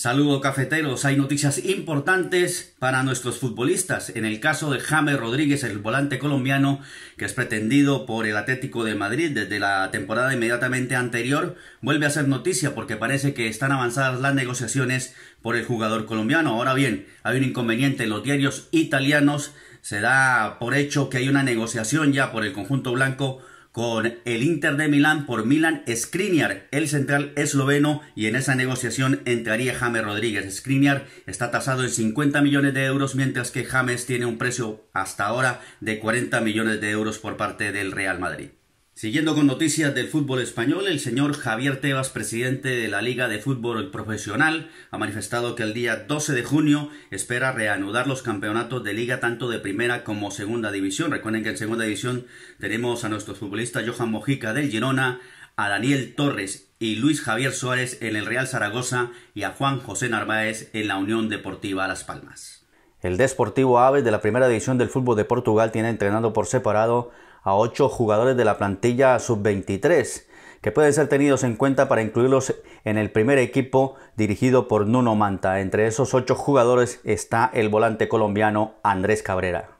Saludo cafeteros, hay noticias importantes para nuestros futbolistas. En el caso de Jaime Rodríguez, el volante colombiano que es pretendido por el Atlético de Madrid desde la temporada inmediatamente anterior, vuelve a ser noticia porque parece que están avanzadas las negociaciones por el jugador colombiano. Ahora bien, hay un inconveniente, en los diarios italianos se da por hecho que hay una negociación ya por el conjunto blanco con el Inter de Milán por Milan Skriniar, el central esloveno, y en esa negociación entraría James Rodríguez. Skriniar está tasado en 50 millones de euros, mientras que James tiene un precio hasta ahora de 40 millones de euros por parte del Real Madrid. Siguiendo con noticias del fútbol español, el señor Javier Tebas, presidente de la Liga de Fútbol Profesional, ha manifestado que el día 12 de junio espera reanudar los campeonatos de liga tanto de primera como segunda división. Recuerden que en segunda división tenemos a nuestro futbolista Johan Mojica del Girona, a Daniel Torres y Luis Javier Suárez en el Real Zaragoza y a Juan José Narváez en la Unión Deportiva Las Palmas. El Desportivo Aves de la primera división del fútbol de Portugal tiene entrenando por separado a 8 jugadores de la plantilla sub-23, que pueden ser tenidos en cuenta para incluirlos en el primer equipo dirigido por Nuno Manta. Entre esos 8 jugadores está el volante colombiano Andrés Cabrera.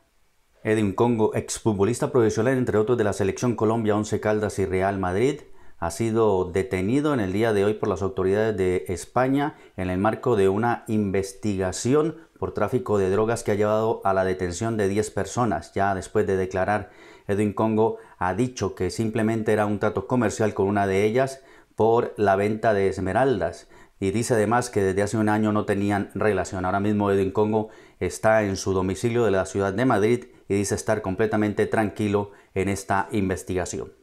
Edwin Congo, exfutbolista profesional entre otros de la selección Colombia, Once Caldas y Real Madrid, ha sido detenido en el día de hoy por las autoridades de España en el marco de una investigación por tráfico de drogas que ha llevado a la detención de 10 personas. Ya después de declarar, Edwin Congo ha dicho que simplemente era un trato comercial con una de ellas por la venta de esmeraldas. Y dice además que desde hace un año no tenían relación. Ahora mismo Edwin Congo está en su domicilio de la ciudad de Madrid y dice estar completamente tranquilo en esta investigación.